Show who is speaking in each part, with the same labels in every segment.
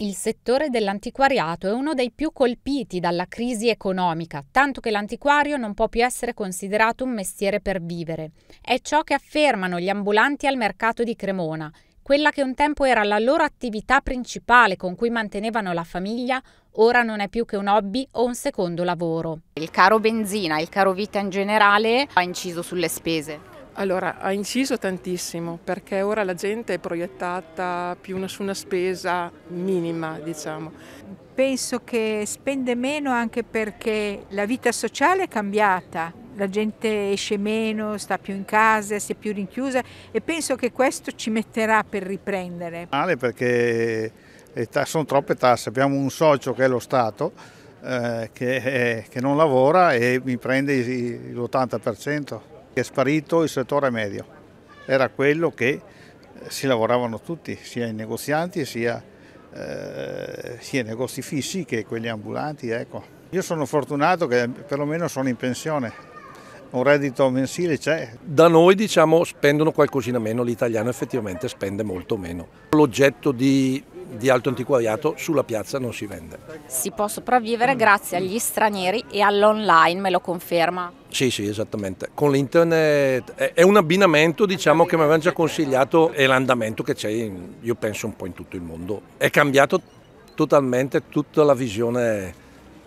Speaker 1: Il settore dell'antiquariato è uno dei più colpiti dalla crisi economica, tanto che l'antiquario non può più essere considerato un mestiere per vivere. È ciò che affermano gli ambulanti al mercato di Cremona. Quella che un tempo era la loro attività principale con cui mantenevano la famiglia, ora non è più che un hobby o un secondo lavoro. Il caro benzina, il caro vita in generale, ha inciso sulle spese allora, ha inciso tantissimo perché ora la gente è proiettata più su una spesa minima, diciamo. Penso che spende meno anche perché la vita sociale è cambiata, la gente esce meno, sta più in casa, si è più rinchiusa e penso che questo ci metterà per riprendere.
Speaker 2: Male perché sono troppe tasse, abbiamo un socio che è lo Stato eh, che, che non lavora e mi prende l'80%. È sparito il settore medio, era quello che eh, si lavoravano tutti, sia i negozianti sia, eh, sia i negozi fissi che quelli ambulanti. Ecco. Io sono fortunato che
Speaker 3: perlomeno sono in pensione, un reddito mensile c'è. Da noi diciamo spendono qualcosina meno, l'italiano effettivamente spende molto meno. L'oggetto di di alto antiquariato sulla piazza non si vende.
Speaker 1: Si può sopravvivere grazie agli stranieri e all'online, me lo conferma?
Speaker 3: Sì, sì, esattamente. Con l'internet è un abbinamento diciamo, che mi avevano già consigliato e l'andamento che c'è, in, io penso, un po' in tutto il mondo. È cambiato totalmente tutta la visione,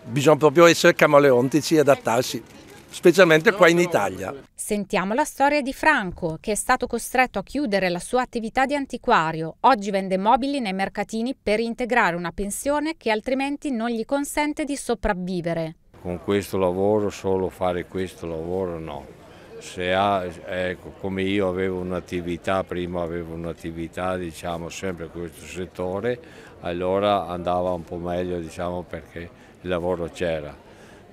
Speaker 3: bisogna proprio essere camaleontici e adattarsi specialmente qua in Italia.
Speaker 1: Sentiamo la storia di Franco, che è stato costretto a chiudere la sua attività di antiquario. Oggi vende mobili nei mercatini per integrare una pensione che altrimenti non gli consente di sopravvivere.
Speaker 4: Con questo lavoro, solo fare questo lavoro no. Se ha, ecco, come io avevo un'attività, prima avevo un'attività diciamo sempre in questo settore, allora andava un po' meglio diciamo perché il lavoro c'era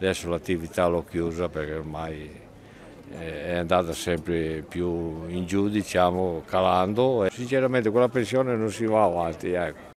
Speaker 4: Adesso l'attività l'ho chiusa perché ormai eh, è andata sempre più in giù, diciamo, calando. E sinceramente con la pensione non si va avanti. Ecco.